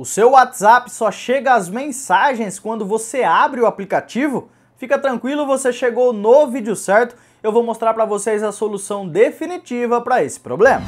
O seu WhatsApp só chega as mensagens quando você abre o aplicativo? Fica tranquilo, você chegou no vídeo certo. Eu vou mostrar para vocês a solução definitiva para esse problema.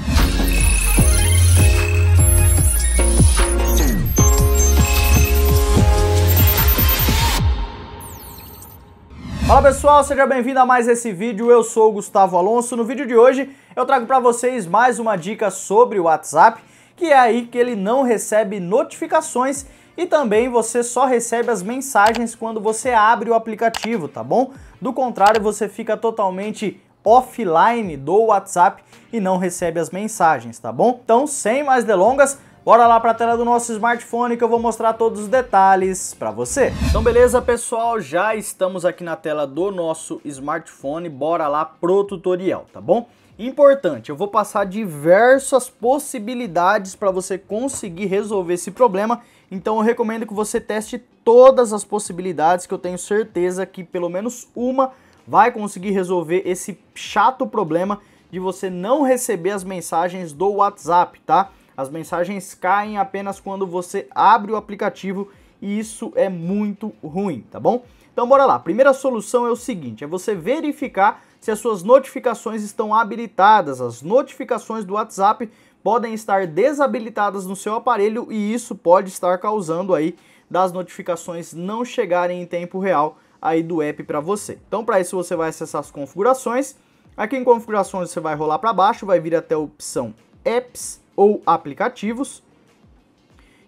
Fala pessoal, seja bem-vindo a mais esse vídeo. Eu sou o Gustavo Alonso. No vídeo de hoje eu trago para vocês mais uma dica sobre o WhatsApp que é aí que ele não recebe notificações e também você só recebe as mensagens quando você abre o aplicativo, tá bom? Do contrário, você fica totalmente offline do WhatsApp e não recebe as mensagens, tá bom? Então, sem mais delongas, Bora lá para a tela do nosso smartphone que eu vou mostrar todos os detalhes para você. Então beleza pessoal, já estamos aqui na tela do nosso smartphone, bora lá pro tutorial, tá bom? Importante, eu vou passar diversas possibilidades para você conseguir resolver esse problema, então eu recomendo que você teste todas as possibilidades que eu tenho certeza que pelo menos uma vai conseguir resolver esse chato problema de você não receber as mensagens do WhatsApp, tá? As mensagens caem apenas quando você abre o aplicativo e isso é muito ruim, tá bom? Então bora lá. Primeira solução é o seguinte, é você verificar se as suas notificações estão habilitadas. As notificações do WhatsApp podem estar desabilitadas no seu aparelho e isso pode estar causando aí das notificações não chegarem em tempo real aí do app para você. Então para isso você vai acessar as configurações. Aqui em configurações você vai rolar para baixo, vai vir até a opção apps ou aplicativos.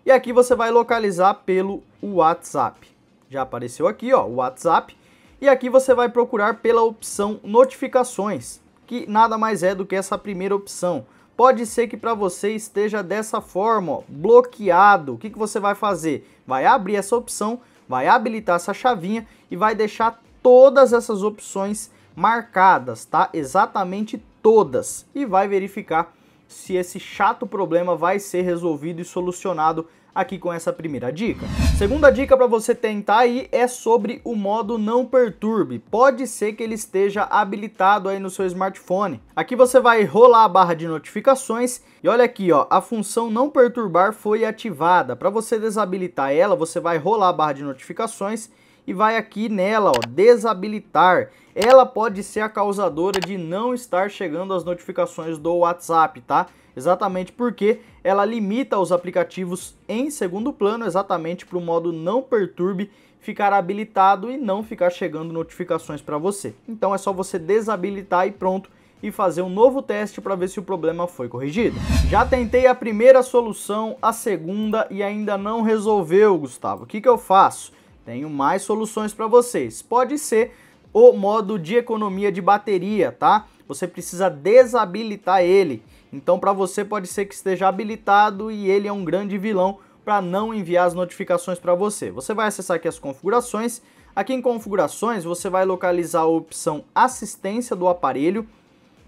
E aqui você vai localizar pelo WhatsApp. Já apareceu aqui, ó, o WhatsApp. E aqui você vai procurar pela opção notificações, que nada mais é do que essa primeira opção. Pode ser que para você esteja dessa forma, ó, bloqueado. O que, que você vai fazer? Vai abrir essa opção, vai habilitar essa chavinha e vai deixar todas essas opções marcadas, tá? Exatamente todas. E vai verificar se esse chato problema vai ser resolvido e solucionado aqui com essa primeira dica. Segunda dica para você tentar aí é sobre o modo não perturbe. Pode ser que ele esteja habilitado aí no seu smartphone. Aqui você vai rolar a barra de notificações e olha aqui, ó, a função não perturbar foi ativada. Para você desabilitar ela, você vai rolar a barra de notificações e vai aqui nela, ó, desabilitar. Ela pode ser a causadora de não estar chegando as notificações do WhatsApp, tá? Exatamente porque ela limita os aplicativos em segundo plano, exatamente para o modo não perturbe ficar habilitado e não ficar chegando notificações para você. Então é só você desabilitar e pronto e fazer um novo teste para ver se o problema foi corrigido. Já tentei a primeira solução, a segunda e ainda não resolveu, Gustavo. O que, que eu faço? Tenho mais soluções para vocês. Pode ser o modo de economia de bateria, tá? Você precisa desabilitar ele. Então para você pode ser que esteja habilitado e ele é um grande vilão para não enviar as notificações para você. Você vai acessar aqui as configurações. Aqui em configurações você vai localizar a opção assistência do aparelho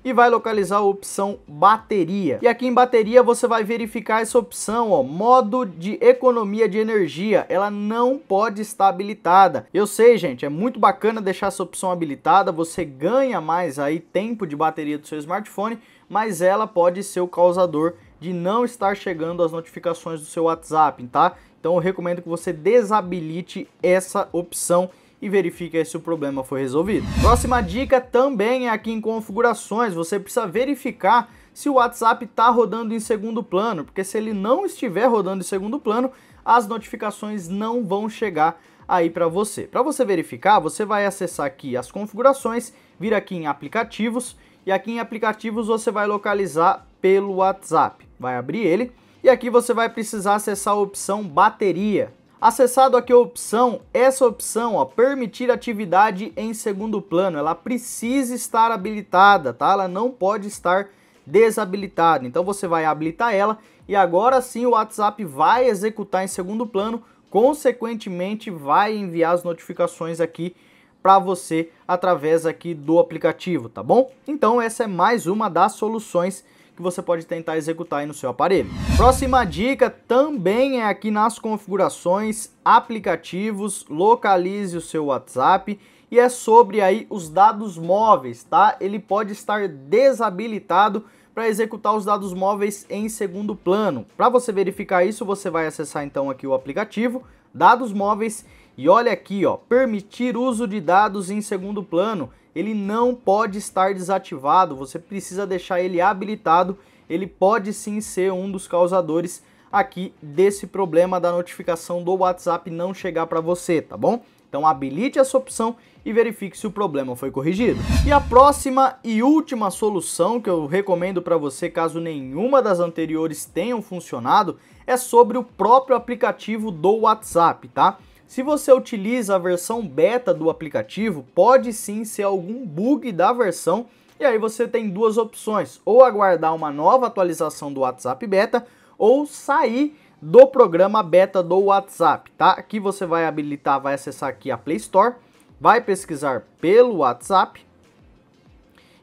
e vai localizar a opção bateria. E aqui em bateria você vai verificar essa opção, ó, modo de economia de energia. Ela não pode estar habilitada. Eu sei, gente, é muito bacana deixar essa opção habilitada, você ganha mais aí tempo de bateria do seu smartphone, mas ela pode ser o causador de não estar chegando as notificações do seu WhatsApp, tá? Então eu recomendo que você desabilite essa opção e verifica se o problema foi resolvido. Próxima dica também é aqui em configurações, você precisa verificar se o WhatsApp está rodando em segundo plano, porque se ele não estiver rodando em segundo plano, as notificações não vão chegar aí para você. Para você verificar, você vai acessar aqui as configurações, vir aqui em aplicativos e aqui em aplicativos você vai localizar pelo WhatsApp. Vai abrir ele e aqui você vai precisar acessar a opção bateria. Acessado aqui a opção, essa opção, ó, permitir atividade em segundo plano, ela precisa estar habilitada, tá? Ela não pode estar desabilitada. Então você vai habilitar ela e agora sim o WhatsApp vai executar em segundo plano, consequentemente vai enviar as notificações aqui para você através aqui do aplicativo, tá bom? Então essa é mais uma das soluções que você pode tentar executar aí no seu aparelho. Próxima dica também é aqui nas configurações, aplicativos, localize o seu WhatsApp e é sobre aí os dados móveis, tá? Ele pode estar desabilitado para executar os dados móveis em segundo plano. Para você verificar isso, você vai acessar então aqui o aplicativo, dados móveis e olha aqui, ó, permitir uso de dados em segundo plano ele não pode estar desativado, você precisa deixar ele habilitado, ele pode sim ser um dos causadores aqui desse problema da notificação do WhatsApp não chegar para você, tá bom? Então habilite essa opção e verifique se o problema foi corrigido. E a próxima e última solução que eu recomendo para você, caso nenhuma das anteriores tenham funcionado, é sobre o próprio aplicativo do WhatsApp, tá? Se você utiliza a versão beta do aplicativo, pode sim ser algum bug da versão e aí você tem duas opções: ou aguardar uma nova atualização do WhatsApp Beta ou sair do programa beta do WhatsApp, tá? Aqui você vai habilitar, vai acessar aqui a Play Store, vai pesquisar pelo WhatsApp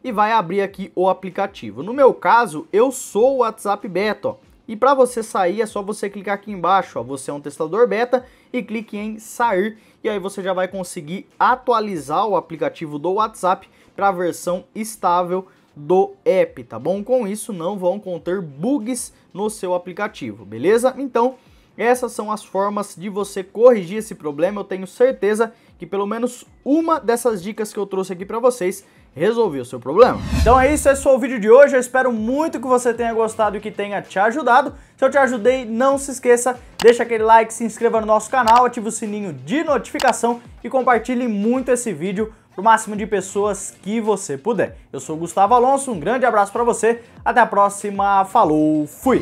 e vai abrir aqui o aplicativo. No meu caso, eu sou o WhatsApp beta, ó. E para você sair é só você clicar aqui embaixo, ó, você é um testador beta e clique em sair e aí você já vai conseguir atualizar o aplicativo do WhatsApp para a versão estável do app, tá bom? Com isso não vão conter bugs no seu aplicativo, beleza? Então, essas são as formas de você corrigir esse problema. Eu tenho certeza que pelo menos uma dessas dicas que eu trouxe aqui para vocês resolver o seu problema. Então é isso, esse foi o vídeo de hoje. Eu espero muito que você tenha gostado e que tenha te ajudado. Se eu te ajudei, não se esqueça, deixa aquele like, se inscreva no nosso canal, ative o sininho de notificação e compartilhe muito esse vídeo para o máximo de pessoas que você puder. Eu sou Gustavo Alonso, um grande abraço para você, até a próxima, falou, fui!